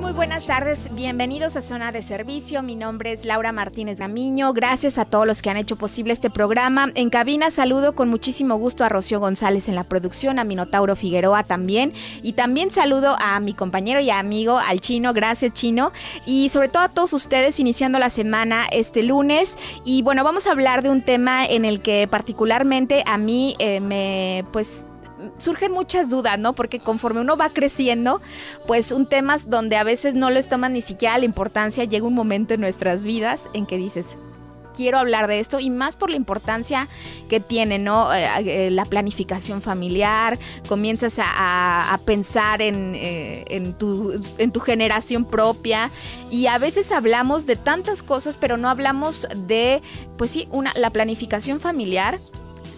Muy, buenas tardes. Bienvenidos a Zona de Servicio. Mi nombre es Laura Martínez Gamiño. Gracias a todos los que han hecho posible este programa. En cabina saludo con muchísimo gusto a Rocío González en la producción, a Minotauro Figueroa también. Y también saludo a mi compañero y amigo, al chino. Gracias, chino. Y sobre todo a todos ustedes iniciando la semana este lunes. Y bueno, vamos a hablar de un tema en el que particularmente a mí eh, me, pues, surgen muchas dudas, ¿no? Porque conforme uno va creciendo, pues un tema donde a veces no les toman ni siquiera la importancia, llega un momento en nuestras vidas en que dices, quiero hablar de esto y más por la importancia que tiene, ¿no? Eh, eh, la planificación familiar, comienzas a, pensar eh, en, tu, en, tu, generación propia y a veces hablamos de tantas cosas, pero no hablamos de, pues sí, una, la planificación familiar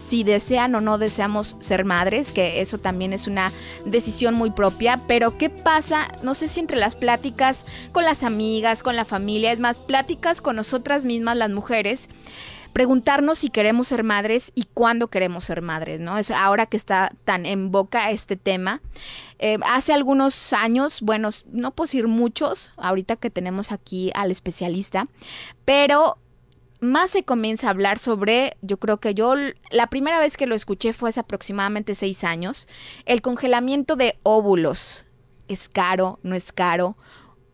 si desean o no deseamos ser madres, que eso también es una decisión muy propia, pero ¿qué pasa? No sé si entre las pláticas con las amigas, con la familia, es más, pláticas con nosotras mismas las mujeres preguntarnos si queremos ser madres y cuándo queremos ser madres, ¿no? Es ahora que está tan en boca este tema. Eh, hace algunos años, bueno, no puedo decir muchos, ahorita que tenemos aquí al especialista, pero más se comienza a hablar sobre, yo creo que yo, la primera vez que lo escuché fue hace aproximadamente seis años, el congelamiento de óvulos. ¿Es caro? ¿No es caro?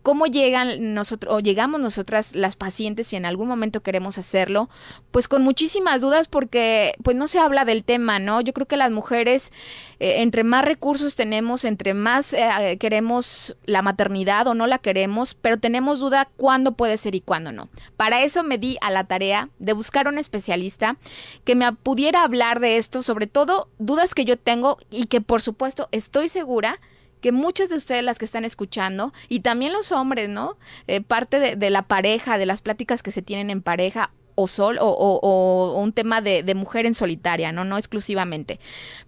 ¿Cómo llegan nosotros o llegamos nosotras las pacientes si en algún momento queremos hacerlo? Pues con muchísimas dudas porque pues no se habla del tema, ¿no? Yo creo que las mujeres eh, entre más recursos tenemos, entre más eh, queremos la maternidad o no la queremos, pero tenemos duda cuándo puede ser y cuándo no. Para eso me di a la tarea de buscar un especialista que me pudiera hablar de esto, sobre todo dudas que yo tengo y que por supuesto estoy segura que muchas de ustedes las que están escuchando, y también los hombres, ¿no? Eh, parte de, la pareja, de las pláticas que se tienen en pareja o sol o, un tema de, mujer en solitaria, ¿no? No exclusivamente.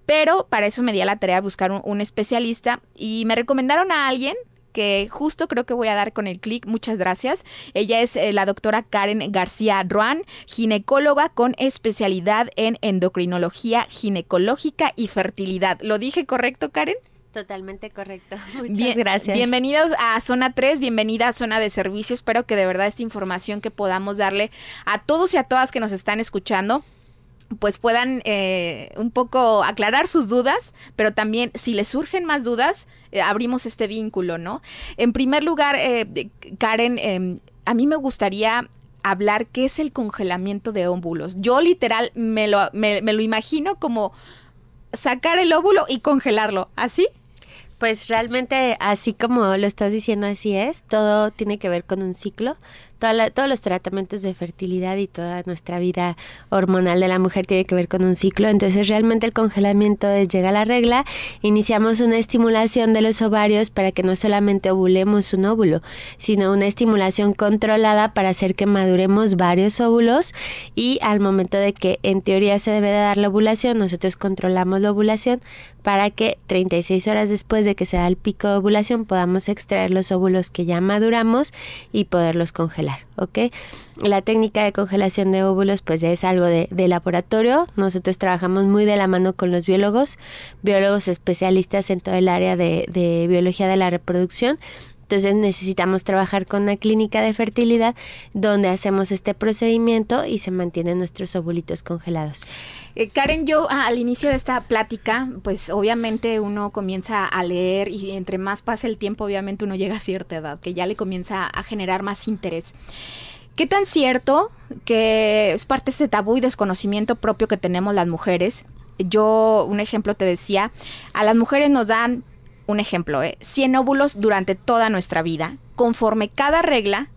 Pero para eso me di a la tarea de buscar un, especialista y me recomendaron a alguien que justo creo que voy a dar con el clic. Muchas gracias. Ella es eh, la doctora Karen García Ruan, ginecóloga con especialidad en endocrinología ginecológica y fertilidad. ¿Lo dije correcto, Karen? Totalmente correcto. Muchas gracias. Bienvenidos a Zona 3, bienvenida a Zona de Servicio. Espero que de verdad esta información que podamos darle a todos y a todas que nos están escuchando pues puedan eh, un poco aclarar sus dudas, pero también si les surgen más dudas, eh, abrimos este vínculo, ¿no? En primer lugar, eh, Karen, em, a mí me gustaría hablar qué es el congelamiento de óvulos. Yo literal me lo, me lo imagino como sacar el óvulo y congelarlo, ¿así? Pues realmente así como lo estás diciendo, así es. Todo tiene que ver con un ciclo todos los tratamientos de fertilidad y toda nuestra vida hormonal de la mujer tiene que ver con un ciclo. Entonces realmente el congelamiento llega a la regla, iniciamos una estimulación de los ovarios para que no solamente ovulemos un óvulo, sino una estimulación controlada para hacer que maduremos varios óvulos y al momento de que en teoría se debe de dar la ovulación, nosotros controlamos la ovulación para que 36 horas después de que se da el pico de ovulación podamos extraer los óvulos que ya maduramos y poderlos congelar. ¿ok? La técnica de congelación de óvulos pues es algo de, laboratorio. Nosotros trabajamos muy de la mano con los biólogos, biólogos especialistas en todo el área de biología de la reproducción entonces necesitamos trabajar con una clínica de fertilidad donde hacemos este procedimiento y se mantienen nuestros ovulitos congelados. Eh, Karen, yo ah, al inicio de esta plática, pues obviamente uno comienza a leer y entre más pasa el tiempo, obviamente uno llega a cierta edad, que ya le comienza a generar más interés. ¿Qué tan cierto que es parte de este tabú y desconocimiento propio que tenemos las mujeres? Yo, un ejemplo te decía, a las mujeres nos dan un ejemplo, ¿eh? 100 óvulos durante toda nuestra vida. Conforme cada regla,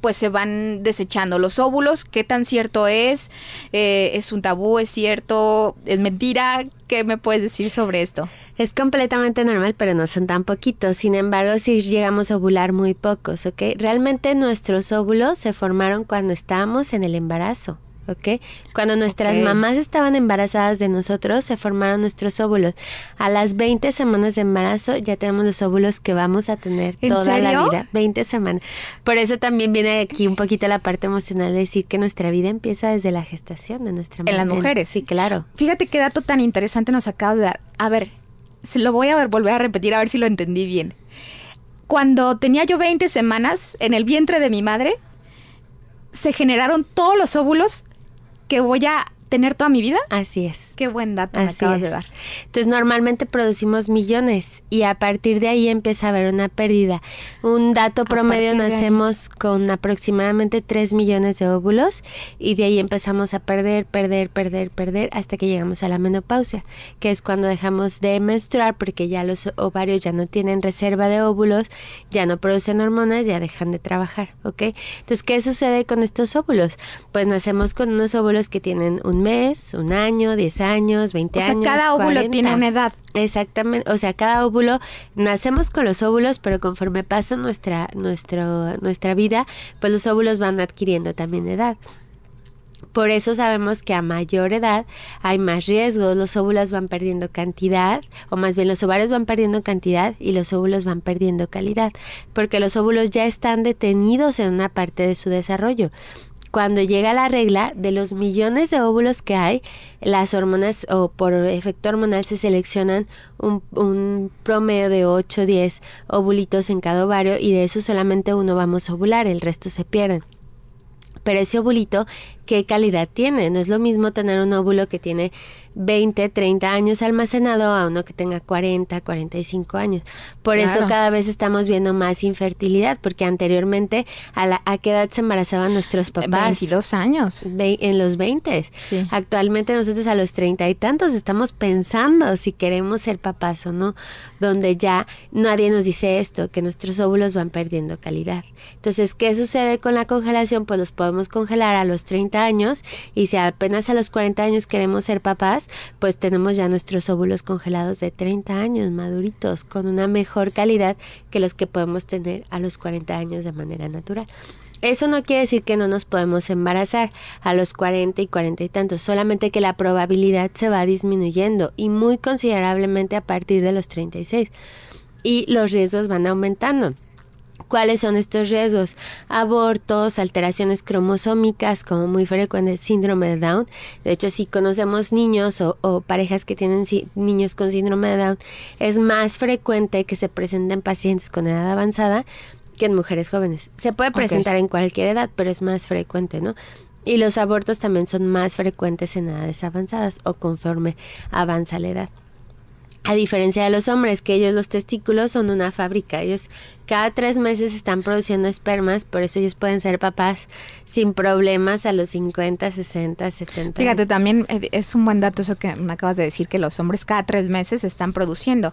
pues se van desechando los óvulos, qué tan cierto es, eh, es un tabú, es cierto, es mentira, ¿qué me puedes decir sobre esto? Es completamente normal, pero no son tan poquitos. Sin embargo, si llegamos a ovular muy pocos, ¿ok? Realmente nuestros óvulos se formaron cuando estábamos en el embarazo. ¿ok? Cuando nuestras mamás estaban embarazadas de nosotros, se formaron nuestros óvulos. A las 20 semanas de embarazo ya tenemos los óvulos que vamos a tener toda la vida, 20 semanas. Por eso también viene aquí un poquito la parte emocional de decir que nuestra vida empieza desde la gestación de nuestra madre. En las mujeres. Sí, claro. Fíjate qué dato tan interesante nos acaba de dar. A ver, se lo voy a volver a repetir a ver si lo entendí bien. Cuando tenía yo 20 semanas en el vientre de mi madre, se generaron todos los óvulos que voy a tener toda mi vida? Así es. Qué buen dato Así me acabas de dar. Entonces, normalmente producimos millones y a partir de ahí empieza a haber una pérdida. Un dato promedio nacemos con aproximadamente 3 millones de óvulos y de ahí empezamos a perder, perder, perder, perder hasta que llegamos a la menopausia, que es cuando dejamos de menstruar porque ya los ovarios ya no tienen reserva de óvulos, ya no producen hormonas, ya dejan de trabajar, ¿ok? Entonces, ¿qué sucede con estos óvulos? Pues nacemos con unos óvulos que tienen un mes, un año, 10 años, 20 años. O sea, cada óvulo tiene una edad. Exactamente, o sea, cada óvulo, nacemos con los óvulos, pero conforme pasa nuestra, nuestro, nuestra vida, pues los óvulos van adquiriendo también edad. Por eso sabemos que a mayor edad hay más riesgos, los óvulos van perdiendo cantidad, o más bien los ovarios van perdiendo cantidad y los óvulos van perdiendo calidad, porque los óvulos ya están detenidos en una parte de su desarrollo cuando llega la regla, de los millones de óvulos que hay, las hormonas o por efecto hormonal se seleccionan un, promedio de 8 o 10 ovulitos en cada ovario y de eso solamente uno vamos a ovular, el resto se pierden. Pero ese ovulito, ¿qué calidad tiene? No es lo mismo tener un óvulo que tiene 20, 30 años almacenado a uno que tenga 40, 45 años. Por eso cada vez estamos viendo más infertilidad, porque anteriormente, ¿a, la, qué edad se embarazaban nuestros papás? 22 años. en los 20. Actualmente nosotros a los 30 y tantos estamos pensando si queremos ser papás o no, donde ya nadie nos dice esto, que nuestros óvulos van perdiendo calidad. Entonces, ¿qué sucede con la congelación? Pues los podemos congelar a los 30 años y si apenas a los 40 años queremos ser papás, pues tenemos ya nuestros óvulos congelados de 30 años maduritos con una mejor calidad que los que podemos tener a los 40 años de manera natural. Eso no quiere decir que no nos podemos embarazar a los 40 y 40 y tantos, solamente que la probabilidad se va disminuyendo y muy considerablemente a partir de los 36 y los riesgos van aumentando. ¿Cuáles son estos riesgos? Abortos, alteraciones cromosómicas como muy frecuente, síndrome de Down. De hecho, si conocemos niños o, parejas que tienen niños con síndrome de Down, es más frecuente que se presenten pacientes con edad avanzada que en mujeres jóvenes. Se puede presentar en cualquier edad, pero es más frecuente, ¿no? Y los abortos también son más frecuentes en edades avanzadas o conforme avanza la edad. A diferencia de los hombres, que ellos los testículos son una fábrica, ellos cada tres meses están produciendo espermas, por eso ellos pueden ser papás sin problemas a los 50, 60, 70. Fíjate, también es un buen dato eso que me acabas de decir, que los hombres cada tres meses están produciendo.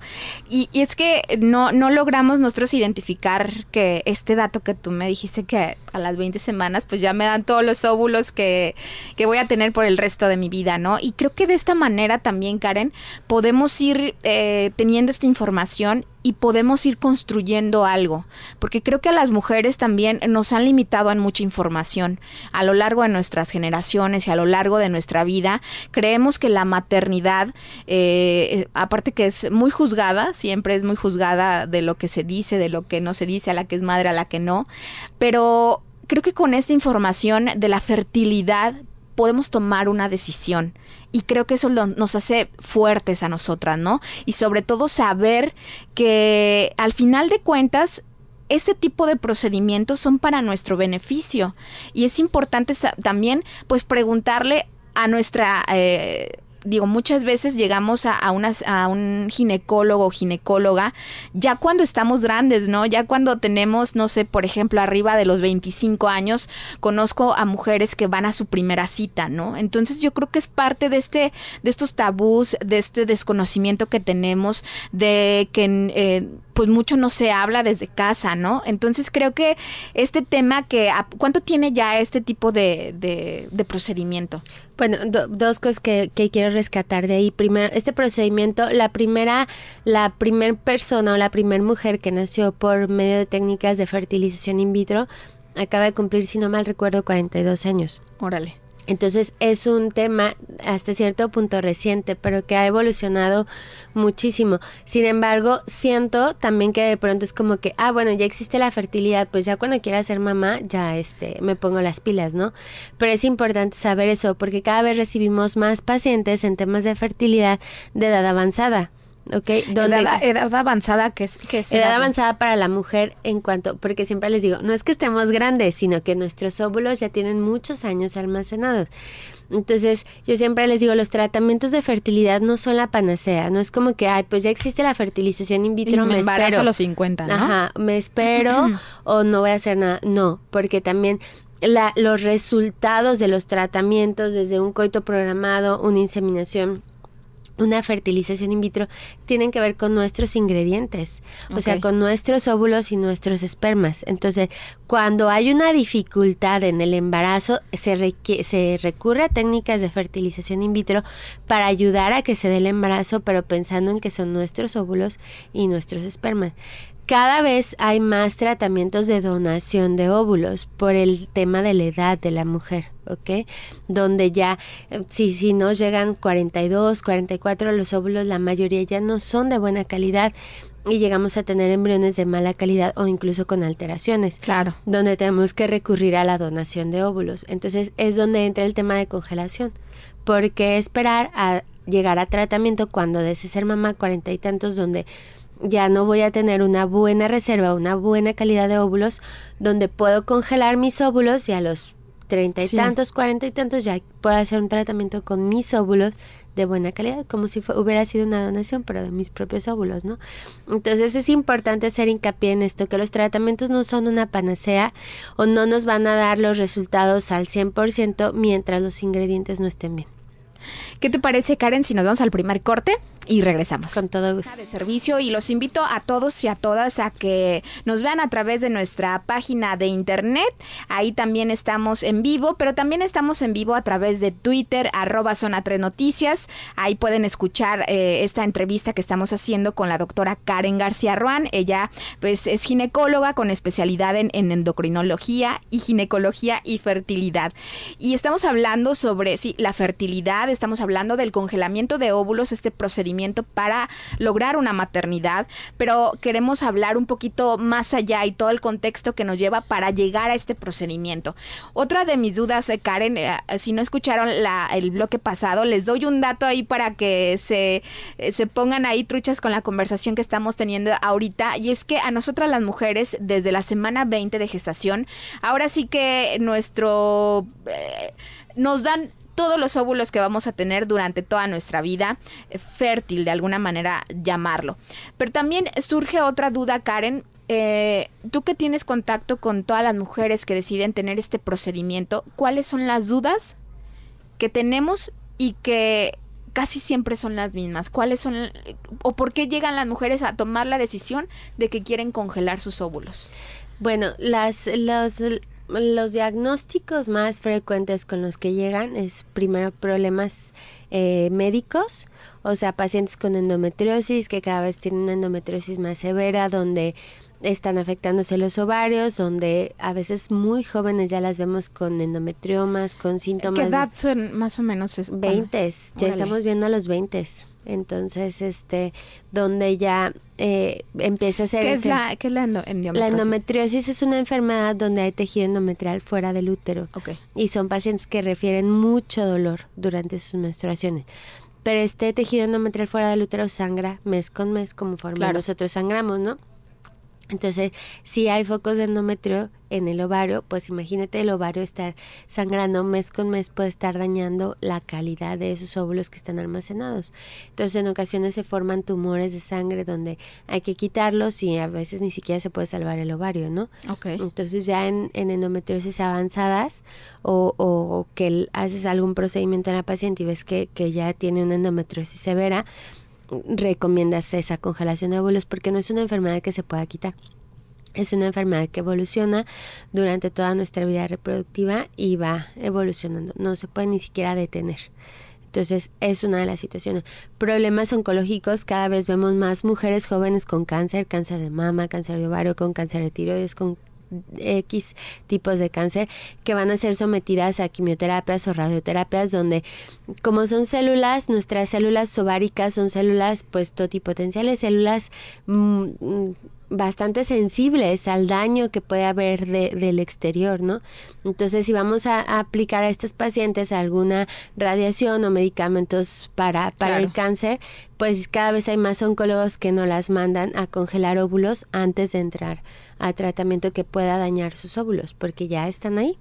Y, es que no, no logramos nosotros identificar que este dato que tú me dijiste que a las 20 semanas, pues ya me dan todos los óvulos que, que voy a tener por el resto de mi vida, ¿no? Y creo que de esta manera también, Karen, podemos ir eh, teniendo esta información y podemos ir construyendo algo, porque creo que a las mujeres también nos han limitado en mucha información a lo largo de nuestras generaciones y a lo largo de nuestra vida. Creemos que la maternidad, eh, eh, aparte que es muy juzgada, siempre es muy juzgada de lo que se dice, de lo que no se dice, a la que es madre, a la que no, pero creo que con esta información de la fertilidad podemos tomar una decisión. Y creo que eso nos hace fuertes a nosotras, ¿no? Y sobre todo saber que al final de cuentas este tipo de procedimientos son para nuestro beneficio y es importante también pues preguntarle a nuestra eh, digo, muchas veces llegamos a, a, a un ginecólogo o ginecóloga ya cuando estamos grandes, ¿no? Ya cuando tenemos, no sé, por ejemplo, arriba de los 25 años, conozco a mujeres que van a su primera cita, ¿no? Entonces yo creo que es parte de, este, de estos tabús, de este desconocimiento que tenemos, de que eh, pues mucho no se habla desde casa, ¿no? Entonces creo que este tema que, ¿cuánto tiene ya este tipo de, de, de procedimiento? Bueno, dos cosas que, quiero rescatar de ahí. Primero, este procedimiento, la primera, la primer persona o la primera mujer que nació por medio de técnicas de fertilización in vitro acaba de cumplir, si no mal recuerdo, 42 años. Órale. Entonces es un tema hasta cierto punto reciente, pero que ha evolucionado muchísimo. Sin embargo, siento también que de pronto es como que, ah, bueno, ya existe la fertilidad, pues ya cuando quiera ser mamá, ya este, me pongo las pilas, ¿no? Pero es importante saber eso, porque cada vez recibimos más pacientes en temas de fertilidad de edad avanzada. ¿ok? edad, edad avanzada, que es, que es edad, avanzada para la mujer en cuanto, porque siempre les digo, no es que estemos grandes, sino que nuestros óvulos ya tienen muchos años almacenados. Entonces, yo siempre les digo, los tratamientos de fertilidad no son la panacea, no es como que, ay, pues ya existe la fertilización in vitro, me, espero. los 50, ¿no? Ajá, me espero o no voy a hacer nada. No, porque también la, los resultados de los tratamientos, desde un coito programado, una inseminación una fertilización in vitro tienen que ver con nuestros ingredientes, o sea, con nuestros óvulos y nuestros espermas. Entonces, cuando hay una dificultad en el embarazo, se, se recurre a técnicas de fertilización in vitro para ayudar a que se dé el embarazo, pero pensando en que son nuestros óvulos y nuestros espermas. Cada vez hay más tratamientos de donación de óvulos por el tema de la edad de la mujer, ¿ok? Donde ya, eh, si, si no llegan 42, 44, los óvulos, la mayoría ya no son de buena calidad y llegamos a tener embriones de mala calidad o incluso con alteraciones. Claro. Donde tenemos que recurrir a la donación de óvulos. Entonces es donde entra el tema de congelación. Porque esperar a llegar a tratamiento cuando desees ser mamá cuarenta y tantos donde ya no voy a tener una buena reserva, una buena calidad de óvulos, donde puedo congelar mis óvulos y a los treinta y tantos, cuarenta y tantos, ya puedo hacer un tratamiento con mis óvulos de buena calidad, como si hubiera sido una donación, pero de mis propios óvulos, ¿no? Entonces es importante hacer hincapié en esto, que los tratamientos no son una panacea o no nos van a dar los resultados al 100% mientras los ingredientes no estén bien. ¿Qué te parece, Karen, si nos vamos al primer corte? y regresamos. Con todo gusto. De servicio y los invito a todos y a todas a que nos vean a través de nuestra página de internet. Ahí también estamos en vivo, pero también estamos en vivo a través de Twitter, arroba zona 3 noticias. Ahí pueden escuchar eh, esta entrevista que estamos haciendo con la doctora Karen García Ruán. Ella pues es ginecóloga con especialidad en, endocrinología y ginecología y fertilidad. Y estamos hablando sobre sí, la fertilidad, estamos hablando del congelamiento de óvulos, este procedimiento para lograr una maternidad, pero queremos hablar un poquito más allá y todo el contexto que nos lleva para llegar a este procedimiento. Otra de mis dudas, eh, Karen, eh, eh, si no escucharon la, el bloque pasado, les doy un dato ahí para que se, se pongan ahí truchas con la conversación que estamos teniendo ahorita, y es que a nosotras las mujeres, desde la semana 20 de gestación, ahora sí que nuestro... nos dan todos los óvulos que vamos a tener durante toda nuestra vida eh, fértil, de alguna manera llamarlo. Pero también surge otra duda, Karen. Eh, tú que tienes contacto con todas las mujeres que deciden tener este procedimiento, ¿cuáles son las dudas que tenemos y que casi siempre son las mismas? ¿Cuáles son o por qué llegan las mujeres a tomar la decisión de que quieren congelar sus óvulos? Bueno, las, los diagnósticos más frecuentes con los que llegan es primero problemas eh, médicos, o sea, pacientes con endometriosis que cada vez tienen una endometriosis más severa, donde están afectándose los ovarios, donde a veces muy jóvenes ya las vemos con endometriomas, con síntomas. ¿Qué edad son más o menos? Es, 20, ya estamos viendo a los 20. Entonces, este, donde ya eh, empieza a ser... ¿Qué es, la, la, endometriosis? La endometriosis es una enfermedad donde hay tejido endometrial fuera del útero. Y son pacientes que refieren mucho dolor durante sus menstruaciones pero este tejido endometrial fuera del útero sangra mes con mes como forma nosotros sangramos, ¿no? Entonces, si hay focos de endometrio en el ovario, pues imagínate el ovario estar sangrando mes con mes puede estar dañando la calidad de esos óvulos que están almacenados. Entonces, en ocasiones se forman tumores de sangre donde hay que quitarlos y a veces ni siquiera se puede salvar el ovario, ¿no? Okay. Entonces, ya en, en endometriosis avanzadas o, o, que haces algún procedimiento en la paciente y ves que, que ya tiene una endometriosis severa, recomiendas esa congelación de óvulos porque no es una enfermedad que se pueda quitar. Es una enfermedad que evoluciona durante toda nuestra vida reproductiva y va evolucionando. No se puede ni siquiera detener. Entonces es una de las situaciones. Problemas oncológicos, cada vez vemos más mujeres jóvenes con cáncer, cáncer de mama, cáncer de ovario, con cáncer de tiroides, con X tipos de cáncer que van a ser sometidas a quimioterapias o radioterapias donde como son células, nuestras células ováricas son células pues totipotenciales, células mm, mm, bastante sensibles al daño que puede haber del exterior, ¿no? Entonces, si vamos a, aplicar a estos pacientes alguna radiación o medicamentos para, para el cáncer, pues cada vez hay más oncólogos que no las mandan a congelar óvulos antes de entrar a tratamiento que pueda dañar sus óvulos, porque ya están ahí.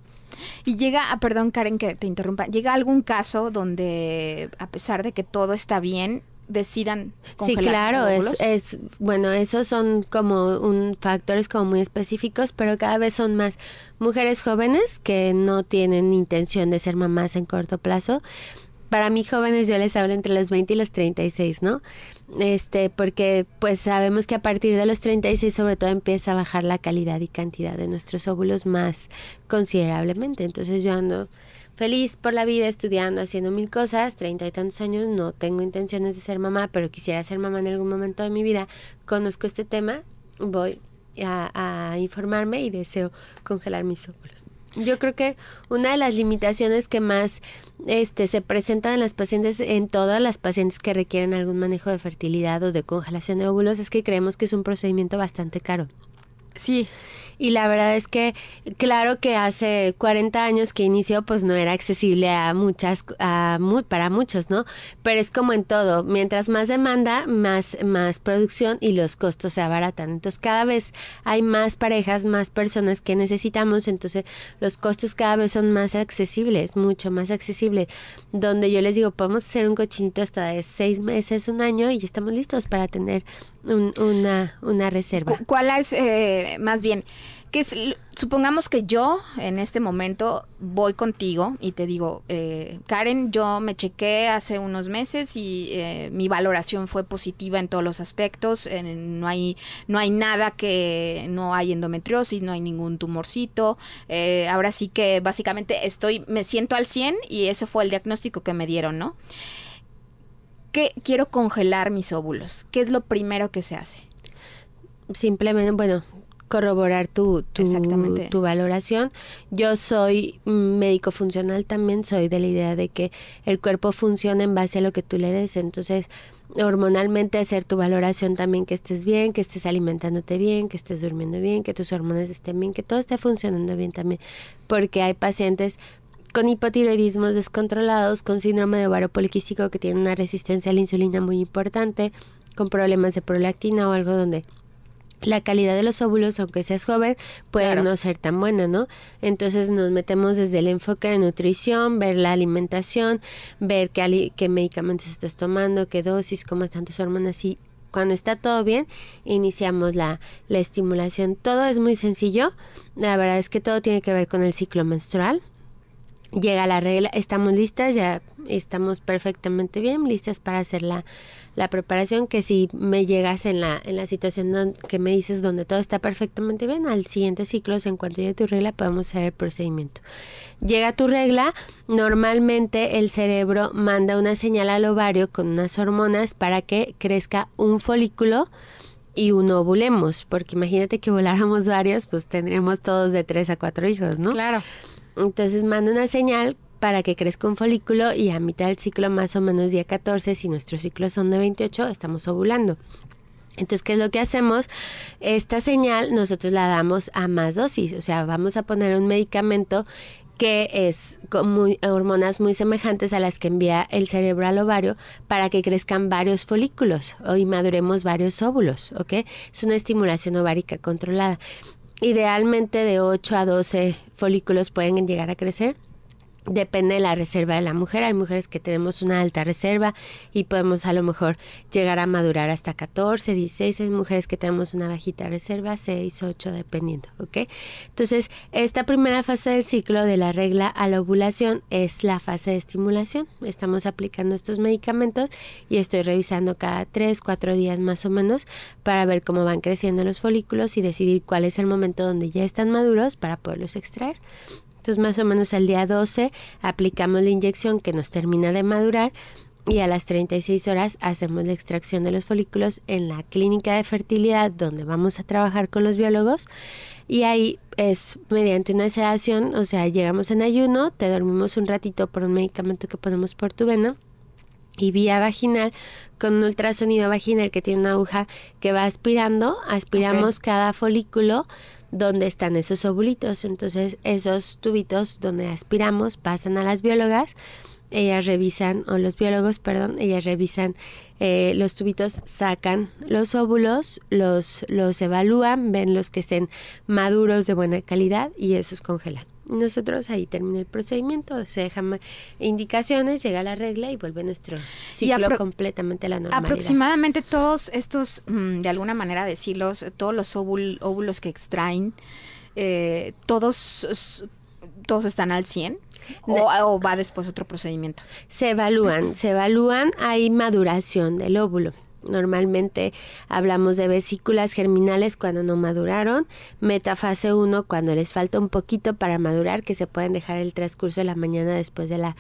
Y llega, a ah, perdón Karen que te interrumpa, llega algún caso donde a pesar de que todo está bien, decidan Sí, claro, es, bueno, esos son como un factores como muy específicos, pero cada vez son más mujeres jóvenes que no tienen intención de ser mamás en corto plazo. Para mí jóvenes yo les hablo entre los 20 y los 36, ¿no? Este, porque pues sabemos que a partir de los 36 sobre todo empieza a bajar la calidad y cantidad de nuestros óvulos más considerablemente. Entonces yo ando feliz por la vida, estudiando, haciendo mil cosas, treinta y tantos años, no tengo intenciones de ser mamá, pero quisiera ser mamá en algún momento de mi vida, conozco este tema, voy a, informarme y deseo congelar mis óvulos. Yo creo que una de las limitaciones que más este, se presentan en las pacientes, en todas las pacientes que requieren algún manejo de fertilidad o de congelación de óvulos, es que creemos que es un procedimiento bastante caro. Sí y la verdad es que claro que hace 40 años que inició pues no era accesible a muchas a muy, para muchos, ¿no? Pero es como en todo, mientras más demanda, más más producción y los costos se abaratan. Entonces, cada vez hay más parejas, más personas que necesitamos, entonces los costos cada vez son más accesibles, mucho más accesibles, donde yo les digo, podemos hacer un cochinito hasta de seis meses, un año y estamos listos para tener una, una reserva. ¿Cuál es, eh, más bien, que supongamos que yo en este momento voy contigo y te digo, eh, Karen, yo me chequé hace unos meses y eh, mi valoración fue positiva en todos los aspectos, no, hay, no hay nada que, no hay endometriosis, no hay ningún tumorcito, eh, ahora sí que básicamente estoy, me siento al 100 y eso fue el diagnóstico que me dieron, ¿no? ¿Qué quiero congelar mis óvulos, ¿qué es lo primero que se hace? Simplemente, bueno, corroborar tu, tu, tu, valoración. Yo soy médico funcional también, soy de la idea de que el cuerpo funciona en base a lo que tú le des. Entonces, hormonalmente hacer tu valoración también que estés bien, que estés alimentándote bien, que estés durmiendo bien, que tus hormonas estén bien, que todo esté funcionando bien también. Porque hay pacientes con hipotiroidismos descontrolados, con síndrome de ovario poliquístico que tienen una resistencia a la insulina muy importante, con problemas de prolactina o algo donde la calidad de los óvulos, aunque seas joven, puede no ser tan buena, ¿no? Entonces nos metemos desde el enfoque de nutrición, ver la alimentación, ver qué, qué medicamentos estás tomando, qué dosis, cómo están tus hormonas y cuando está todo bien, iniciamos la, la estimulación. Todo es muy sencillo, la verdad es que todo tiene que ver con el ciclo menstrual, llega la regla, estamos listas, ya estamos perfectamente bien, listas para hacer la, preparación, que si me llegas en la, en la situación que me dices donde todo está perfectamente bien, al siguiente ciclo, en cuanto llegue tu regla, podemos hacer el procedimiento. Llega tu regla, normalmente el cerebro manda una señal al ovario con unas hormonas para que crezca un folículo y uno ovulemos, porque imagínate que voláramos varios, pues tendríamos todos de tres a cuatro hijos, ¿no? Claro. Entonces manda una señal para que crezca un folículo y a mitad del ciclo, más o menos día 14, si nuestros ciclos son de 28, estamos ovulando. Entonces, ¿qué es lo que hacemos? Esta señal nosotros la damos a más dosis, o sea, vamos a poner un medicamento que es con hormonas muy semejantes a las que envía el cerebro al ovario para que crezcan varios folículos o y maduremos varios óvulos, ¿ok? Es una estimulación ovárica controlada. Idealmente de 8 a 12 folículos pueden llegar a crecer depende de la reserva de la mujer. Hay mujeres que tenemos una alta reserva y podemos a lo mejor llegar a madurar hasta 14, 16. Hay mujeres que tenemos una bajita reserva, 6, 8, dependiendo, ¿ok? Entonces, esta primera fase del ciclo de la regla a la ovulación es la fase de estimulación. Estamos aplicando estos medicamentos y estoy revisando cada 3, 4 días más o menos para ver cómo van creciendo los folículos y decidir cuál es el momento donde ya están maduros para poderlos extraer. Entonces más o menos al día 12 aplicamos la inyección que nos termina de madurar y a las 36 horas hacemos la extracción de los folículos en la clínica de fertilidad donde vamos a trabajar con los biólogos y ahí es mediante una sedación, o sea, llegamos en ayuno, te dormimos un ratito por un medicamento que ponemos por tu vena y vía vaginal con un ultrasonido vaginal que tiene una aguja que va aspirando, aspiramos cada folículo donde están esos ovulitos. Entonces esos tubitos donde aspiramos pasan a las biólogas ellas revisan, o los biólogos, perdón, ellas revisan eh, los tubitos, sacan los óvulos, los, los evalúan, ven los que estén maduros de buena calidad y esos congelan. Nosotros ahí termina el procedimiento, se dejan indicaciones, llega la regla y vuelve nuestro ciclo completamente a la normalidad. Aproximadamente todos estos, mm, de alguna manera decirlos, todos los óvulos que extraen, eh, todos todos están al 100 o, o, va después otro procedimiento? Se evalúan, se evalúan, hay maduración del óvulo. Normalmente hablamos de vesículas germinales cuando no maduraron, metafase 1 cuando les falta un poquito para madurar, que se pueden dejar el transcurso de la mañana después de la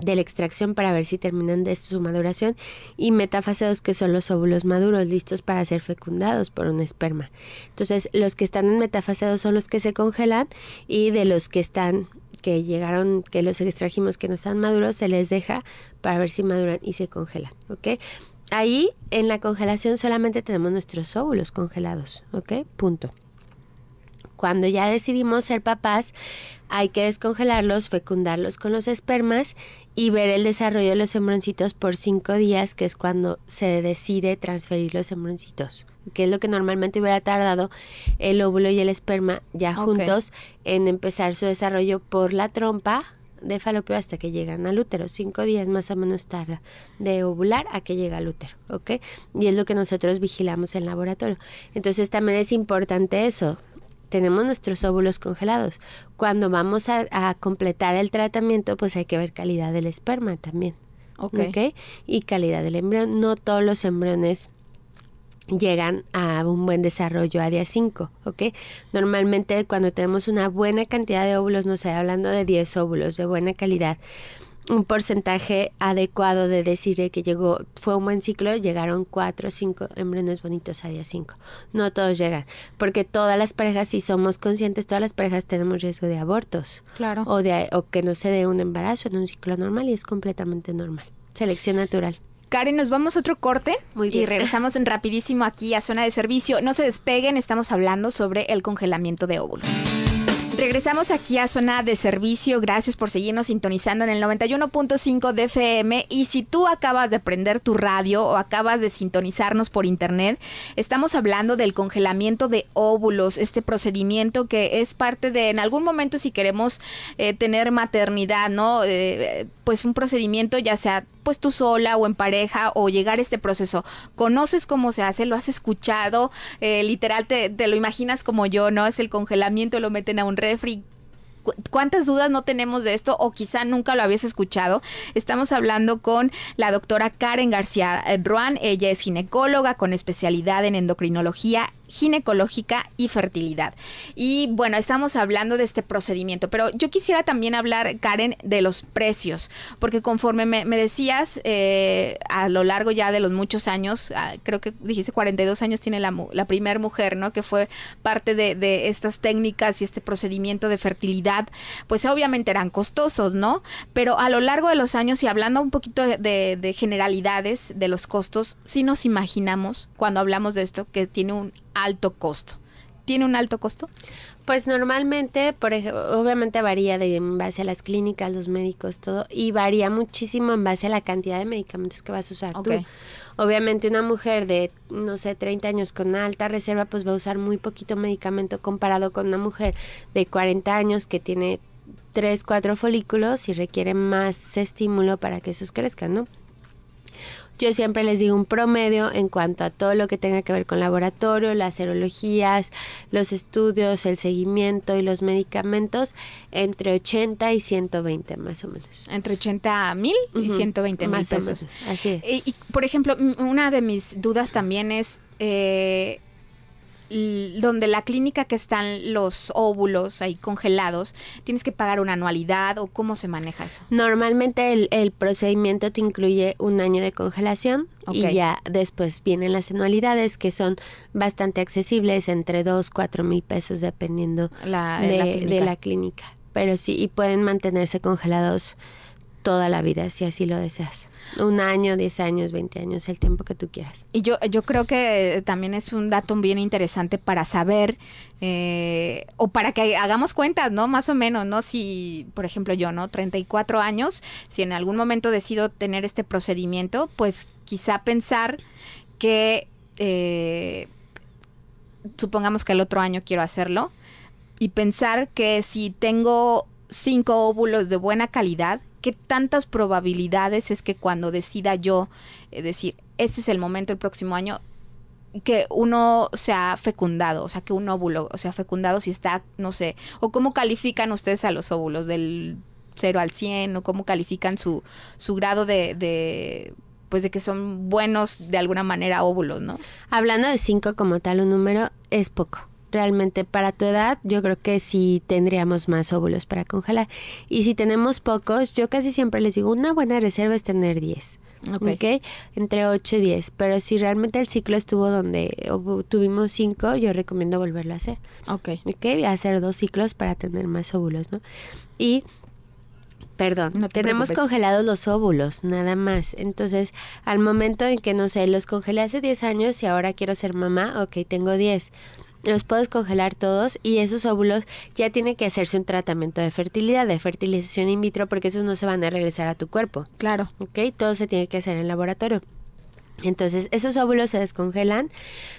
de la extracción para ver si terminan de su maduración y metafase 2 que son los óvulos maduros listos para ser fecundados por un esperma. Entonces, los que están en metafase 2 son los que se congelan y de los que están que llegaron, que los extrajimos que no están maduros, se les deja para ver si maduran y se congelan, ¿ok? ahí en la congelación solamente tenemos nuestros óvulos congelados, ¿ok? Punto. Cuando ya decidimos ser papás, hay que descongelarlos, fecundarlos con los espermas y ver el desarrollo de los hembroncitos por cinco días, que es cuando se decide transferir los hembroncitos, que es lo que normalmente hubiera tardado el óvulo y el esperma ya juntos en empezar su desarrollo por la trompa de falopio hasta que llegan al útero. Cinco días más o menos tarda de ovular a que llega al útero, ¿ok? Y es lo que nosotros vigilamos en laboratorio. Entonces también es importante eso. Tenemos nuestros óvulos congelados. Cuando vamos a, completar el tratamiento, pues hay que ver calidad del esperma también. ¿ok? Y calidad del embrión. No todos los embriones llegan a un buen desarrollo a día 5, ¿ok? Normalmente cuando tenemos una buena cantidad de óvulos, no sé, hablando de 10 óvulos de buena calidad, un porcentaje adecuado de decir que llegó, fue un buen ciclo, llegaron 4 o 5 embriones bonitos a día 5. No todos llegan, porque todas las parejas, si somos conscientes, todas las parejas tenemos riesgo de abortos. Claro. O, de, o que no se dé un embarazo en un ciclo normal y es completamente normal. Selección natural. Karen, nos vamos a otro corte Muy bien. y regresamos rapidísimo aquí a zona de servicio. No se despeguen, estamos hablando sobre el congelamiento de óvulos. Regresamos aquí a Zona de Servicio. Gracias por seguirnos sintonizando en el 91.5 DFM. Y si tú acabas de prender tu radio o acabas de sintonizarnos por internet, estamos hablando del congelamiento de óvulos, este procedimiento que es parte de, en algún momento, si queremos eh, tener maternidad, ¿no? Eh, pues un procedimiento ya sea pues tú sola o en pareja o llegar a este proceso. Conoces cómo se hace, lo has escuchado, eh, literal te, lo imaginas como yo, ¿no? Es el congelamiento, lo meten a un refri. ¿Cuántas dudas no tenemos de esto o quizá nunca lo habías escuchado? Estamos hablando con la doctora Karen García eh, Ruan, ella es ginecóloga con especialidad en endocrinología ginecológica y fertilidad. Y bueno, estamos hablando de este procedimiento, pero yo quisiera también hablar, Karen, de los precios, porque conforme me, decías, eh, a lo largo ya de los muchos años, ah, creo que dijiste 42 años tiene la, primera mujer, ¿no? Que fue parte de, estas técnicas y este procedimiento de fertilidad, pues obviamente eran costosos, ¿no? Pero a lo largo de los años y hablando un poquito de, de generalidades de los costos, sí nos imaginamos cuando hablamos de esto que tiene un alto costo. ¿Tiene un alto costo? Pues normalmente, por obviamente varía de, en base a las clínicas, los médicos, todo, y varía muchísimo en base a la cantidad de medicamentos que vas a usar Obviamente una mujer de, no sé, 30 años con alta reserva, pues va a usar muy poquito medicamento comparado con una mujer de 40 años que tiene 3, 4 folículos y requiere más estímulo para que esos crezcan, ¿no? Yo siempre les digo un promedio en cuanto a todo lo que tenga que ver con laboratorio, las serologías, los estudios, el seguimiento y los medicamentos, entre 80 y 120 más o menos. Entre 80 mil y 120 mil O menos, así es. Y, por ejemplo, una de mis dudas también es... Eh, donde la clínica que están los óvulos ahí congelados, tienes que pagar una anualidad o cómo se maneja eso? Normalmente el, procedimiento te incluye un año de congelación y ya después vienen las anualidades que son bastante accesibles, entre dos, cuatro mil pesos dependiendo de la clínica. Pero sí, y pueden mantenerse congelados toda la vida, si así lo deseas. Un año, 10 años, 20 años, el tiempo que tú quieras. Y yo, yo creo que también es un dato bien interesante para saber eh, o para que hagamos cuentas, ¿no? Más o menos, ¿no? Si, por ejemplo, yo, ¿no? 34 años, si en algún momento decido tener este procedimiento, pues quizá pensar que, eh, supongamos que el otro año quiero hacerlo, y pensar que si tengo cinco óvulos de buena calidad, qué tantas probabilidades es que cuando decida yo eh, decir, este es el momento el próximo año, que uno sea fecundado, o sea, que un óvulo sea fecundado si está, no sé, o cómo califican ustedes a los óvulos del 0 al 100, o cómo califican su, su grado de, de pues de que son buenos de alguna manera óvulos, ¿no? Hablando de 5 como tal, un número es poco realmente para tu edad yo creo que sí tendríamos más óvulos para congelar. Y si tenemos pocos, yo casi siempre les digo, una buena reserva es tener 10. Okay. Entre 8 y 10. Pero si realmente el ciclo estuvo donde tuvimos 5, yo recomiendo volverlo a hacer. Ok. Ok, hacer dos ciclos para tener más óvulos, ¿no? Y perdón, tenemos congelados los óvulos, nada más. Entonces, al momento en que, no sé, los congelé hace 10 años y ahora quiero ser mamá, ok, tengo 10 los puedes congelar todos y esos óvulos ya tiene que hacerse un tratamiento de fertilidad, de fertilización in vitro, porque esos no se van a regresar a tu cuerpo. Claro. Ok, todo se tiene que hacer en el laboratorio. Entonces, esos óvulos se descongelan,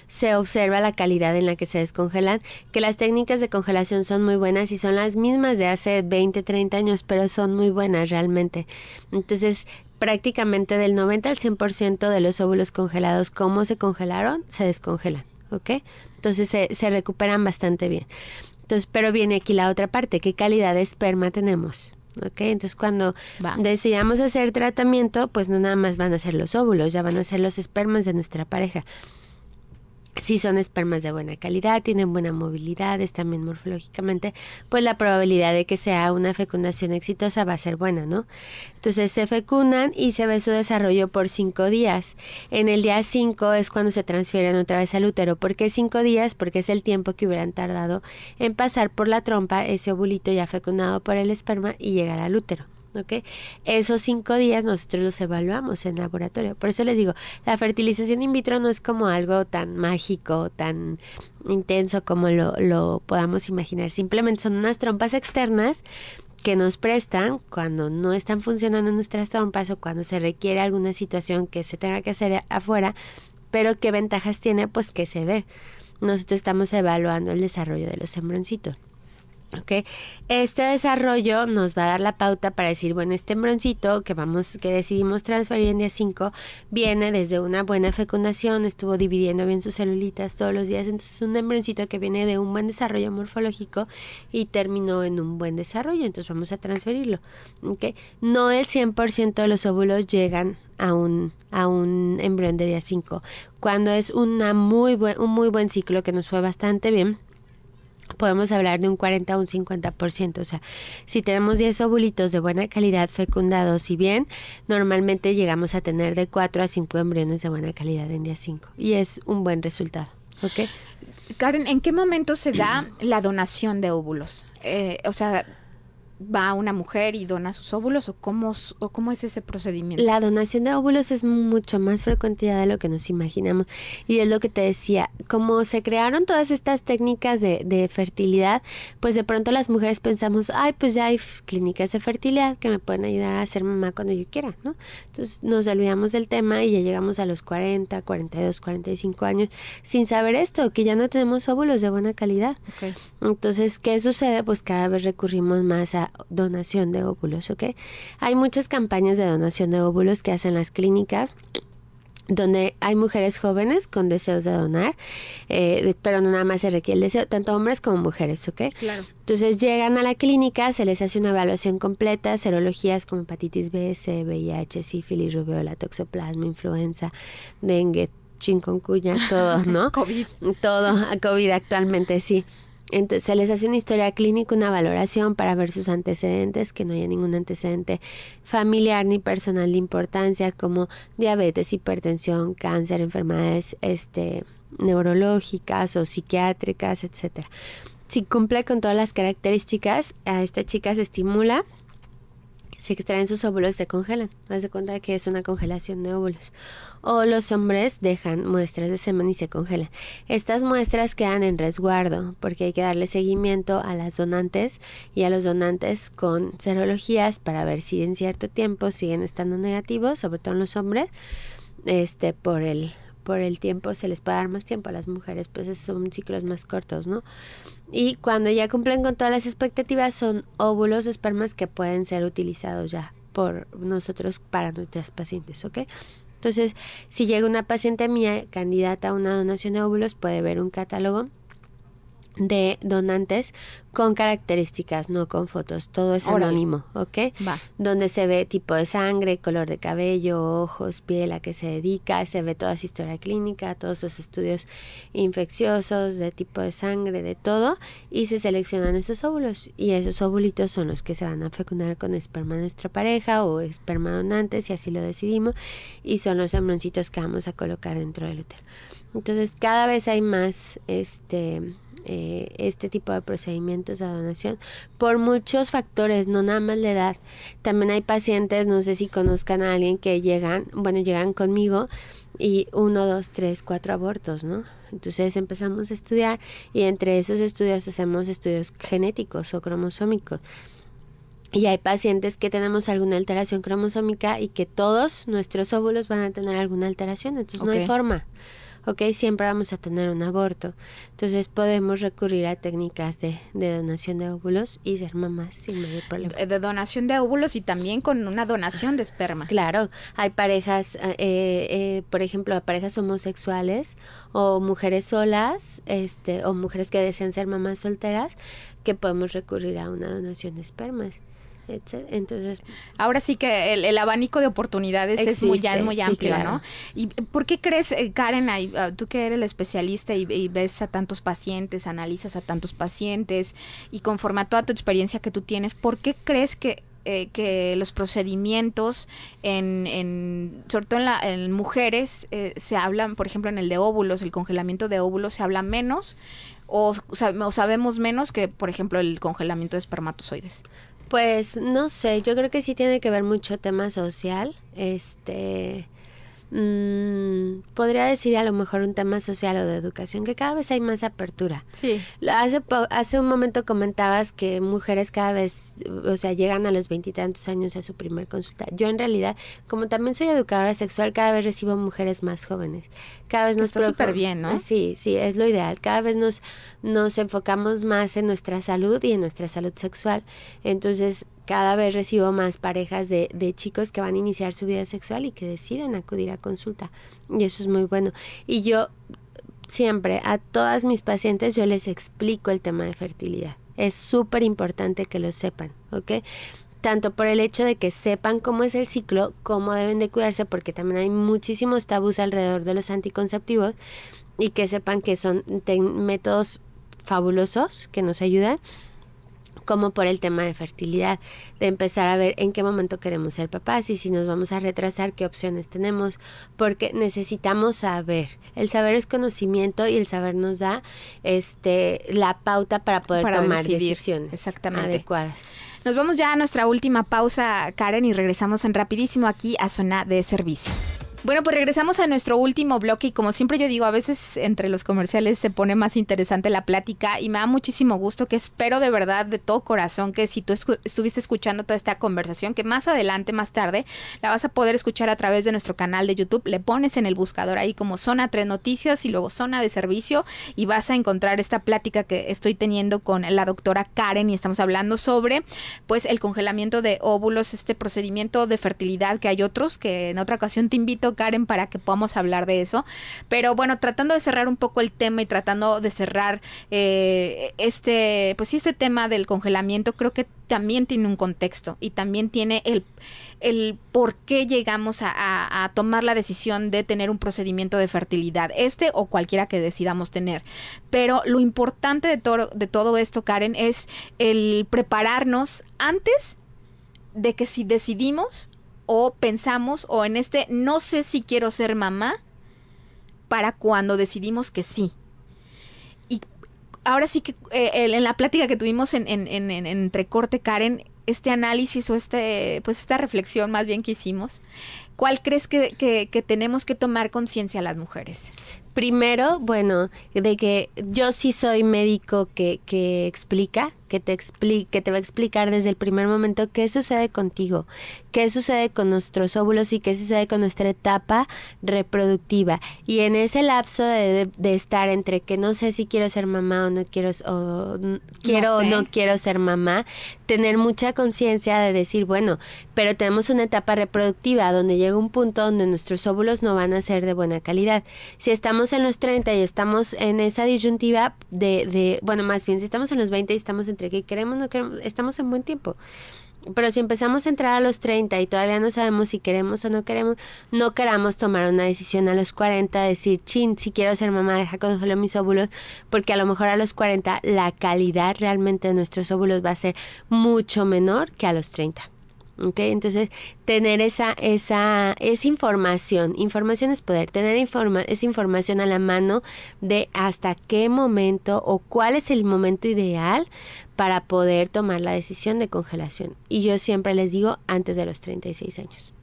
se observa la calidad en la que se descongelan, que las técnicas de congelación son muy buenas y son las mismas de hace 20, 30 años, pero son muy buenas realmente. Entonces, prácticamente del 90 al 100% de los óvulos congelados, como se congelaron, se descongelan, ¿ok? Entonces se, recuperan bastante bien. Entonces, pero viene aquí la otra parte, ¿qué calidad de esperma tenemos? entonces, cuando decidamos hacer tratamiento, pues no nada más van a ser los óvulos, ya van a ser los espermas de nuestra pareja si son espermas de buena calidad, tienen buena movilidad, están bien morfológicamente, pues la probabilidad de que sea una fecundación exitosa va a ser buena, ¿no? Entonces se fecundan y se ve su desarrollo por cinco días. En el día cinco es cuando se transfieren otra vez al útero. ¿Por qué cinco días? Porque es el tiempo que hubieran tardado en pasar por la trompa ese ovulito ya fecundado por el esperma y llegar al útero. Esos cinco días nosotros los evaluamos en laboratorio. Por eso les digo, la fertilización in vitro no es como algo tan mágico, tan intenso como lo, podamos imaginar. Simplemente son unas trompas externas que nos prestan cuando no están funcionando nuestras trompas o cuando se requiere alguna situación que se tenga que hacer afuera, pero qué ventajas tiene, pues que se ve. Nosotros estamos evaluando el desarrollo de los sembroncitos. Okay. Este desarrollo nos va a dar la pauta para decir, bueno, este embroncito que vamos, que decidimos transferir en día 5, viene desde una buena fecundación, estuvo dividiendo bien sus celulitas todos los días, entonces es un embroncito que viene de un buen desarrollo morfológico y terminó en un buen desarrollo, entonces vamos a transferirlo, okay. No el 100% de los óvulos llegan a un, a un embrión de día 5, cuando es una muy un muy buen ciclo que nos fue bastante bien podemos hablar de un 40 o un 50%. O sea, si tenemos 10 ovulitos de buena calidad fecundados y bien, normalmente llegamos a tener de 4 a 5 embriones de buena calidad en día 5. Y es un buen resultado. ¿Ok? Karen, ¿en qué momento se da la donación de óvulos? Eh, o sea, va una mujer y dona sus óvulos o cómo, o cómo es ese procedimiento? La donación de óvulos es mucho más frecuente de lo que nos imaginamos y es lo que te decía, como se crearon todas estas técnicas de, fertilidad, pues de pronto las mujeres pensamos, ay, pues ya hay clínicas de fertilidad que me pueden ayudar a ser mamá cuando yo quiera, ¿no? Entonces nos olvidamos del tema y ya llegamos a los 40, 42, 45 años sin saber esto, que ya no tenemos óvulos de buena calidad. Entonces, ¿qué sucede? Pues cada vez recurrimos más a, donación de óvulos, ¿ok? Hay muchas campañas de donación de óvulos que hacen las clínicas donde hay mujeres jóvenes con deseos de donar, eh, pero no nada más se requiere el deseo, tanto hombres como mujeres, ¿ok? Claro. Entonces llegan a la clínica, se les hace una evaluación completa, serologías como hepatitis B, C, VIH, sífilis, rubéola, toxoplasma, influenza, dengue, chinconcuña, todo, ¿no? COVID. Todo, COVID actualmente, sí. Entonces se les hace una historia clínica, una valoración para ver sus antecedentes, que no haya ningún antecedente familiar ni personal de importancia como diabetes, hipertensión, cáncer, enfermedades este, neurológicas o psiquiátricas, etc. Si cumple con todas las características, a esta chica se estimula se extraen sus óvulos y se congelan. Haz de cuenta que es una congelación de óvulos. O los hombres dejan muestras de semen y se congelan. Estas muestras quedan en resguardo porque hay que darle seguimiento a las donantes y a los donantes con serologías para ver si en cierto tiempo siguen estando negativos, sobre todo en los hombres, este por el por el tiempo se les puede dar más tiempo a las mujeres, pues son ciclos más cortos, ¿no? Y cuando ya cumplen con todas las expectativas son óvulos o espermas que pueden ser utilizados ya por nosotros para nuestras pacientes, ¿ok? Entonces, si llega una paciente mía candidata a una donación de óvulos, puede ver un catálogo de donantes con características, no con fotos, todo es anónimo, ¿ok? Va. Donde se ve tipo de sangre, color de cabello, ojos, piel, a qué se dedica, se ve toda su historia clínica, todos sus estudios infecciosos, de tipo de sangre, de todo, y se seleccionan esos óvulos, y esos óvulitos son los que se van a fecundar con esperma de nuestra pareja o esperma donantes, si así lo decidimos, y son los hembroncitos que vamos a colocar dentro del útero. Entonces cada vez hay más este eh, este tipo de procedimientos de donación por muchos factores, no nada más la edad. También hay pacientes, no sé si conozcan a alguien que llegan, bueno, llegan conmigo y uno, dos, tres, cuatro abortos, ¿no? Entonces empezamos a estudiar y entre esos estudios hacemos estudios genéticos o cromosómicos. Y hay pacientes que tenemos alguna alteración cromosómica y que todos nuestros óvulos van a tener alguna alteración, entonces no hay forma ok, siempre vamos a tener un aborto. Entonces podemos recurrir a técnicas de, donación de óvulos y ser mamás sin mayor problema. Eh, de donación de óvulos y también con una donación de esperma. Claro, hay parejas, eh, eh, por ejemplo, parejas homosexuales o mujeres solas, este, o mujeres que desean ser mamás solteras, que podemos recurrir a una donación de espermas. Entonces, ahora sí que el, abanico de oportunidades es muy, muy amplio, ¿no? ¿Y por qué crees, eh, Karen, ah, tú que eres la especialista y, ves a tantos pacientes, analizas a tantos pacientes y conforme a toda tu experiencia que tú tienes, ¿por qué crees que, eh, que los procedimientos, en, en, sobre todo en, mujeres, eh, se hablan, por ejemplo, en el de óvulos, el congelamiento de óvulos se habla menos o, o, sabemos menos que, por ejemplo, el congelamiento de espermatozoides? Pues no sé, yo creo que sí tiene que ver mucho tema social, este Mm, podría decir a lo mejor un tema social o de educación, que cada vez hay más apertura. Sí. Hace, hace un momento comentabas que mujeres cada vez, o sea, llegan a los veintitantos años a su primer consulta. Yo en realidad, como también soy educadora sexual, cada vez recibo mujeres más jóvenes. Cada vez nos... Está súper bien, ¿no? Sí, sí, es lo ideal. Cada vez nos, nos enfocamos más en nuestra salud y en nuestra salud sexual. Entonces, cada vez recibo más parejas de, de, chicos que van a iniciar su vida sexual y que deciden acudir a consulta. Y eso es muy bueno. Y yo siempre a todas mis pacientes yo les explico el tema de fertilidad. Es súper importante que lo sepan, ¿ok? Tanto por el hecho de que sepan cómo es el ciclo, cómo deben de cuidarse, porque también hay muchísimos tabús alrededor de los anticonceptivos y que sepan que son métodos fabulosos que nos ayudan como por el tema de fertilidad, de empezar a ver en qué momento queremos ser papás y si nos vamos a retrasar, qué opciones tenemos, porque necesitamos saber. El saber es conocimiento y el saber nos da este la pauta para poder tomar decisiones adecuadas. Nos vamos ya a nuestra última pausa, Karen, y regresamos en rapidísimo aquí a Zona de Servicio. Bueno, pues regresamos a nuestro último bloque y como siempre yo digo, a veces entre los comerciales se pone más interesante la plática y me da muchísimo gusto que espero de verdad de todo corazón que si tú estuviste escuchando toda esta conversación, que más adelante, más tarde, la vas a poder escuchar a través de nuestro canal de YouTube, le pones en el buscador ahí como zona 3 noticias y luego zona de servicio y vas a encontrar esta plática que estoy teniendo con la doctora Karen y estamos hablando sobre pues el congelamiento de óvulos, este procedimiento de fertilidad que hay otros que en otra ocasión te invito Karen, para que podamos hablar de eso. Pero bueno, tratando de cerrar un poco el tema y tratando de cerrar eh, este, pues este tema del congelamiento, creo que también tiene un contexto y también tiene el, el por qué llegamos a, tomar la decisión de tener un procedimiento de fertilidad, este o cualquiera que decidamos tener. Pero lo importante de, de todo esto, Karen, es el prepararnos antes de que si decidimos o pensamos o en este no sé si quiero ser mamá para cuando decidimos que sí. Y ahora sí que eh, en la plática que tuvimos en, en, en, entrecorte, Karen, este análisis o este, pues esta reflexión más bien que hicimos, ¿cuál crees que, tenemos que tomar conciencia las mujeres? Primero, bueno, de que yo sí soy médico que, que explica, que te, explique, que te va a explicar desde el primer momento qué sucede contigo, qué sucede con nuestros óvulos y qué sucede con nuestra etapa reproductiva. Y en ese lapso de, de, estar entre que no sé si quiero ser mamá o no quiero, o, quiero o no quiero ser mamá, tener mucha conciencia de decir, bueno, pero tenemos una etapa reproductiva donde llega un punto donde nuestros óvulos no van a ser de buena calidad. Si estamos en los 30 y estamos en esa disyuntiva de, de bueno, más bien si estamos en los 20 y estamos en que queremos, no queremos, estamos en buen tiempo. Pero si empezamos a entrar a los 30 y todavía no sabemos si queremos o no queremos, no queramos tomar una decisión a los 40, decir, chin, si quiero ser mamá, deja con solo mis óvulos, porque a lo mejor a los 40 la calidad realmente de nuestros óvulos va a ser mucho menor que a los 30 entonces, tener esa, esa, esa información, información es poder, tener esa información a la mano de hasta qué momento o cuál es el momento ideal para poder tomar la decisión de congelación. Y yo siempre les digo antes de los 36 años.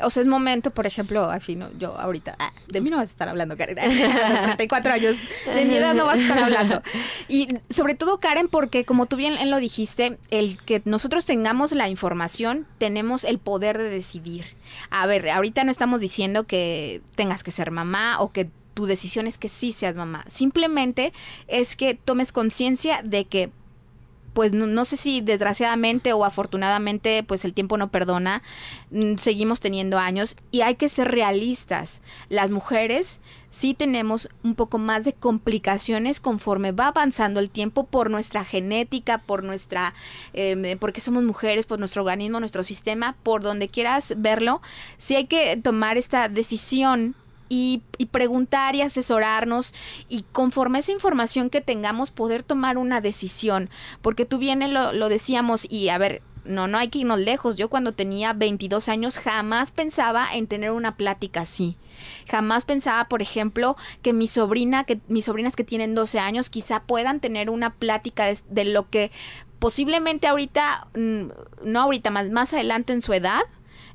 O sea, es momento, por ejemplo, así, ¿no? Yo ahorita, ah, de mí no vas a estar hablando, Karen. A los 34 años, de mi edad no vas a estar hablando. Y sobre todo, Karen, porque como tú bien lo dijiste, el que nosotros tengamos la información, tenemos el poder de decidir. A ver, ahorita no estamos diciendo que tengas que ser mamá o que tu decisión es que sí seas mamá. Simplemente es que tomes conciencia de que pues no, sé si desgraciadamente o afortunadamente, pues el tiempo no perdona, mm, seguimos teniendo años y hay que ser realistas. Las mujeres sí tenemos un poco más de complicaciones conforme va avanzando el tiempo por nuestra genética, por nuestra, em, eh, porque somos mujeres, por nuestro organismo, nuestro sistema, por donde quieras verlo, sí hay que tomar esta decisión y, preguntar y asesorarnos y conforme esa información que tengamos poder tomar una decisión. Porque tú vienes lo, lo decíamos y a ver, no, no hay que irnos lejos. Yo cuando tenía 22 años jamás pensaba en tener una plática así. Jamás pensaba, por ejemplo, que mi sobrina, que mis sobrinas que tienen 12 años quizá puedan tener una plática de, de lo que posiblemente ahorita, mm, no ahorita, más, más adelante en su edad,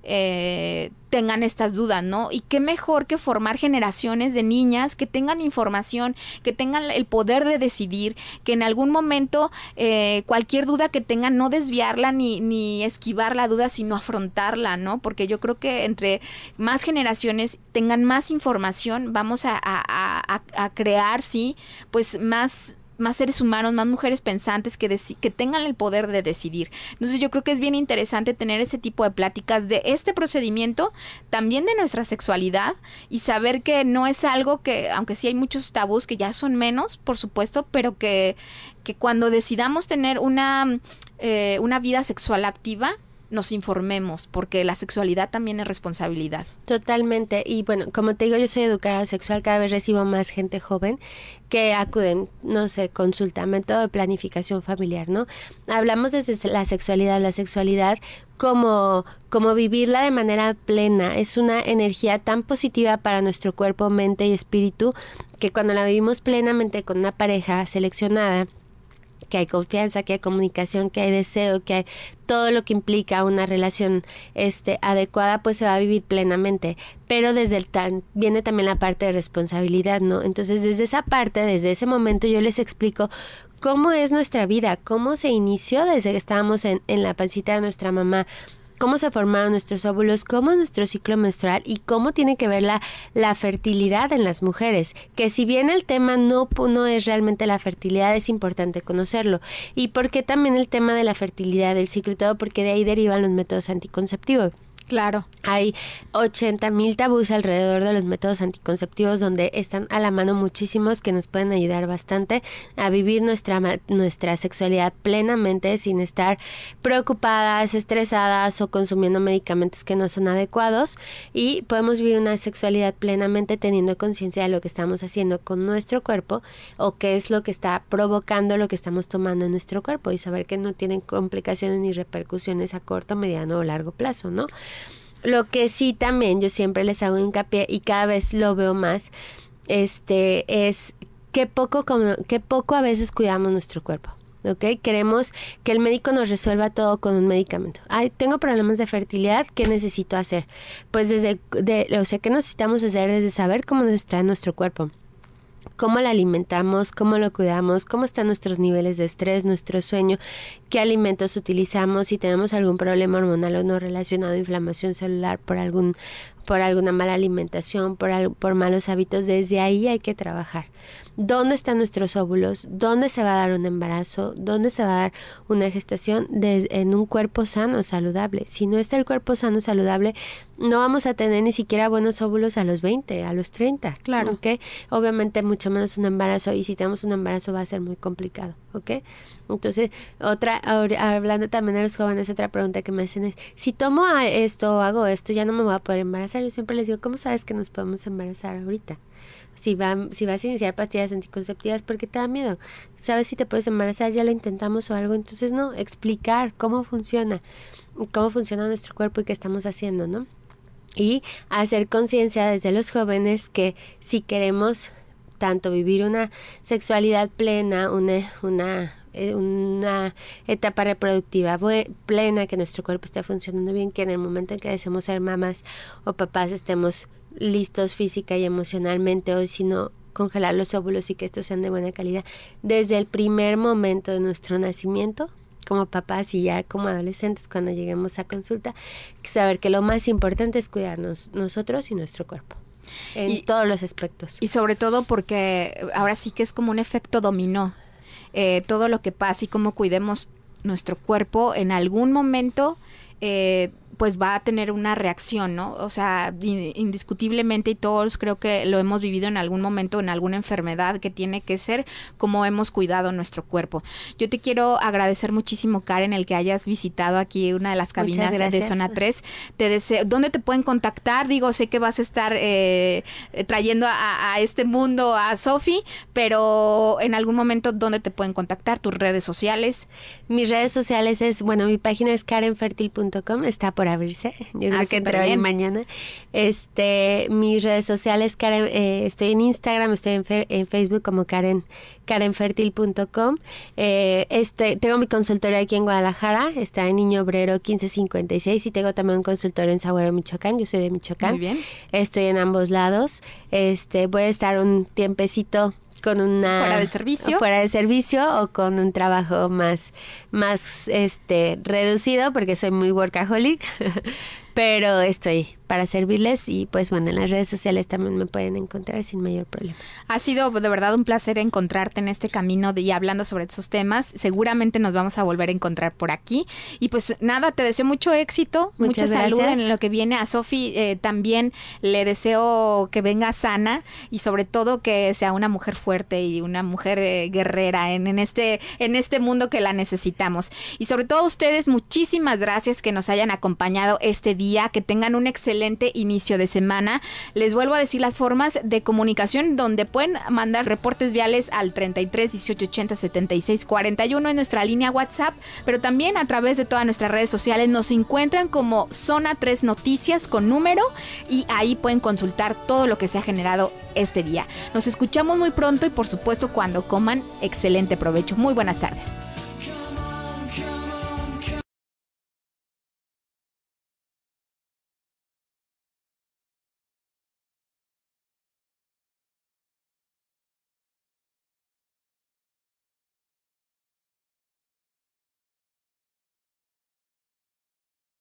eh, tengan estas dudas, ¿no? Y qué mejor que formar generaciones de niñas que tengan información, que tengan el poder de decidir, que en algún momento eh, cualquier duda que tengan no desviarla ni, ni esquivar la duda, sino afrontarla, ¿no? Porque yo creo que entre más generaciones tengan más información, vamos a crear, sí, pues más más seres humanos, más mujeres pensantes que, que tengan el poder de decidir. Entonces yo creo que es bien interesante tener ese tipo de pláticas de este procedimiento, también de nuestra sexualidad y saber que no es algo que, aunque sí hay muchos tabús que ya son menos, por supuesto, pero que, que cuando decidamos tener una, eh, una vida sexual activa, nos informemos, porque la sexualidad también es responsabilidad. Totalmente. Y bueno, como te digo, yo soy educada sexual, cada vez recibo más gente joven que acuden, no sé, consulta, método de planificación familiar, ¿no? Hablamos desde la sexualidad, la sexualidad como, como vivirla de manera plena. Es una energía tan positiva para nuestro cuerpo, mente y espíritu que cuando la vivimos plenamente con una pareja seleccionada, que hay confianza, que hay comunicación, que hay deseo, que hay todo lo que implica una relación este, adecuada, pues se va a vivir plenamente. Pero desde el tan, viene también la parte de responsabilidad, ¿no? Entonces, desde esa parte, desde ese momento, yo les explico cómo es nuestra vida, cómo se inició desde que estábamos en, en la pancita de nuestra mamá, cómo se formaron nuestros óvulos, cómo es nuestro ciclo menstrual y cómo tiene que ver la, fertilidad en las mujeres. Que si bien el tema no, no es realmente la fertilidad, es importante conocerlo. Y por qué también el tema de la fertilidad del ciclo y todo, porque de ahí derivan los métodos anticonceptivos. Claro. Hay 80.000 mil tabús alrededor de los métodos anticonceptivos donde están a la mano muchísimos que nos pueden ayudar bastante a vivir nuestra, nuestra sexualidad plenamente sin estar preocupadas, estresadas o consumiendo medicamentos que no son adecuados y podemos vivir una sexualidad plenamente teniendo conciencia de lo que estamos haciendo con nuestro cuerpo o qué es lo que está provocando lo que estamos tomando en nuestro cuerpo y saber que no tienen complicaciones ni repercusiones a corto, mediano o largo plazo, ¿no? Lo que sí también yo siempre les hago hincapié y cada vez lo veo más, este, es qué poco, qué poco a veces cuidamos nuestro cuerpo. ¿ok? Queremos que el médico nos resuelva todo con un medicamento. Ay, tengo problemas de fertilidad, ¿qué necesito hacer? Pues desde, de, o sea, ¿qué necesitamos hacer? Desde saber cómo nos trae nuestro cuerpo cómo la alimentamos, cómo lo cuidamos, cómo están nuestros niveles de estrés, nuestro sueño, qué alimentos utilizamos, si tenemos algún problema hormonal o no relacionado a inflamación celular por algún por alguna mala alimentación, por, por malos hábitos, desde ahí hay que trabajar dónde están nuestros óvulos, dónde se va a dar un embarazo, dónde se va a dar una gestación en un cuerpo sano, saludable. Si no está el cuerpo sano, saludable, no vamos a tener ni siquiera buenos óvulos a los 20, a los 30. Claro. ¿Ok? Obviamente mucho menos un embarazo y si tenemos un embarazo va a ser muy complicado. ¿Ok? Entonces, otra, hablando también a los jóvenes, otra pregunta que me hacen es, si tomo esto o hago esto, ya no me voy a poder embarazar. Yo siempre les digo, ¿cómo sabes que nos podemos embarazar ahorita? si, si vas a iniciar pastillas anticonceptivas porque te da miedo. Sabes si te puedes embarazar, ya lo intentamos o algo. Entonces, no, explicar cómo funciona, cómo funciona nuestro cuerpo y qué estamos haciendo, ¿no? Y hacer conciencia desde los jóvenes que si queremos tanto vivir una sexualidad plena, una, una, eh, una etapa reproductiva plena, que nuestro cuerpo esté funcionando bien, que en el momento en que deseemos ser mamás o papás estemos listos física y emocionalmente o sino congelar los óvulos y que estos sean de buena calidad desde el primer momento de nuestro nacimiento como papás y ya como adolescentes cuando lleguemos a consulta saber que lo más importante es cuidarnos nosotros y nuestro cuerpo en todos los aspectos y sobre todo porque ahora sí que es como un efecto dominó eh, todo lo que pasa y cómo cuidemos nuestro cuerpo en algún momento eh, pues va a tener una reacción, ¿no? O sea, indiscutiblemente y todos creo que lo hemos vivido en algún momento, en alguna enfermedad que tiene que ser como hemos cuidado nuestro cuerpo. Yo te quiero agradecer muchísimo, Karen, el que hayas visitado aquí una de las cabinas de Zona 3. Te deseo, ¿Dónde te pueden contactar? Digo, sé que vas a estar eh, trayendo a, a, este mundo a Sofi, pero en algún momento, ¿dónde te pueden contactar? ¿Tus redes sociales? Mis redes sociales es, bueno, mi página es karenfertil.com, está por abrirse. Yo creo ah, que entre hoy mañana. Este, mis redes sociales, Karen, eh, estoy en Instagram, estoy en, Facebook como Karen, karenfertil.com. Eh, este, tengo mi consultorio aquí en Guadalajara, está en Niño Obrero 1556 y tengo también un consultorio en de Michoacán. Yo soy de Michoacán. Muy bien. Estoy en ambos lados. Este, voy a estar un tiempecito con una fuera de servicio fuera de servicio o con un trabajo más más este reducido porque soy muy workaholic pero estoy para servirles y pues bueno, en las redes sociales también me pueden encontrar sin mayor problema. Ha sido de verdad un placer encontrarte en este camino de, y hablando sobre estos temas. Seguramente nos vamos a volver a encontrar por aquí. Y pues nada, te deseo mucho éxito, Muchas mucha gracias. salud en lo que viene. A Sofi eh, también le deseo que venga sana y sobre todo que sea una mujer fuerte y una mujer eh, guerrera en, este, en este mundo que la necesitamos. Y sobre todo a ustedes, muchísimas gracias que nos hayan acompañado este día día, que tengan un excelente inicio de semana. Les vuelvo a decir las formas de comunicación donde pueden mandar reportes viales al 33 18 80 76 41 en nuestra línea WhatsApp, pero también a través de todas nuestras redes sociales nos encuentran como Zona 3 Noticias con número y ahí pueden consultar todo lo que se ha generado este día. Nos escuchamos muy pronto y por supuesto cuando coman, excelente provecho. Muy buenas tardes.